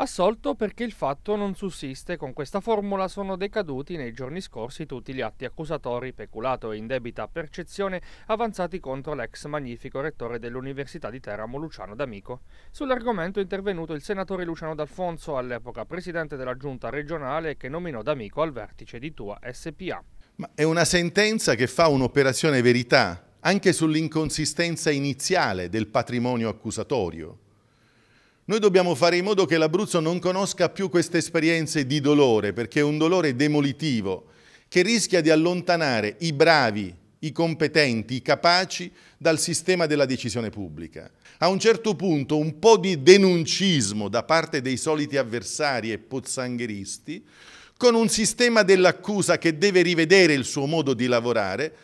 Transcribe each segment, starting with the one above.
assolto perché il fatto non sussiste. Con questa formula sono decaduti nei giorni scorsi tutti gli atti accusatori, peculato e indebita percezione avanzati contro l'ex magnifico rettore dell'Università di Teramo Luciano D'Amico. Sull'argomento è intervenuto il senatore Luciano D'Alfonso, all'epoca presidente della giunta regionale che nominò D'Amico al vertice di Tua SPA. Ma è una sentenza che fa un'operazione verità anche sull'inconsistenza iniziale del patrimonio accusatorio. Noi dobbiamo fare in modo che l'Abruzzo non conosca più queste esperienze di dolore, perché è un dolore demolitivo, che rischia di allontanare i bravi, i competenti, i capaci dal sistema della decisione pubblica. A un certo punto un po' di denuncismo da parte dei soliti avversari e pozzangheristi, con un sistema dell'accusa che deve rivedere il suo modo di lavorare,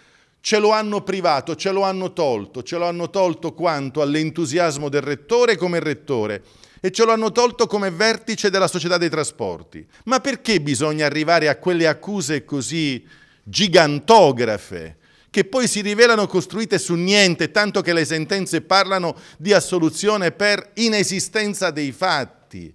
ce lo hanno privato, ce lo hanno tolto, ce lo hanno tolto quanto all'entusiasmo del rettore come rettore e ce lo hanno tolto come vertice della società dei trasporti. Ma perché bisogna arrivare a quelle accuse così gigantografe? che poi si rivelano costruite su niente, tanto che le sentenze parlano di assoluzione per inesistenza dei fatti.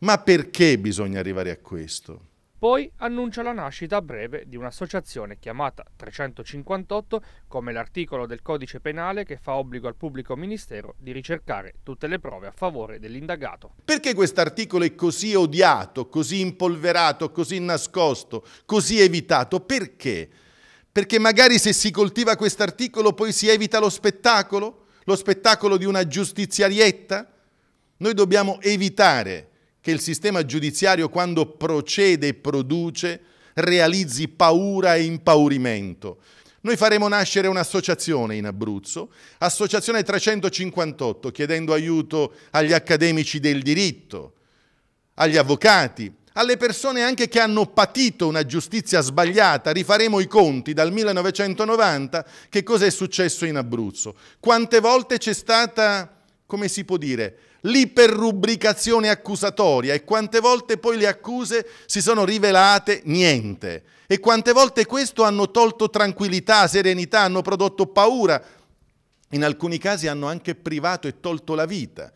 Ma perché bisogna arrivare a questo? Poi annuncia la nascita a breve di un'associazione chiamata 358 come l'articolo del codice penale che fa obbligo al pubblico ministero di ricercare tutte le prove a favore dell'indagato. Perché quest'articolo è così odiato, così impolverato, così nascosto, così evitato? Perché? Perché magari se si coltiva quest'articolo poi si evita lo spettacolo? Lo spettacolo di una giustiziarietta? Noi dobbiamo evitare che il sistema giudiziario quando procede e produce realizzi paura e impaurimento. Noi faremo nascere un'associazione in Abruzzo, Associazione 358, chiedendo aiuto agli accademici del diritto, agli avvocati, alle persone anche che hanno patito una giustizia sbagliata. Rifaremo i conti dal 1990, che cosa è successo in Abruzzo. Quante volte c'è stata come si può dire, l'iperrubricazione accusatoria e quante volte poi le accuse si sono rivelate niente e quante volte questo hanno tolto tranquillità, serenità, hanno prodotto paura, in alcuni casi hanno anche privato e tolto la vita.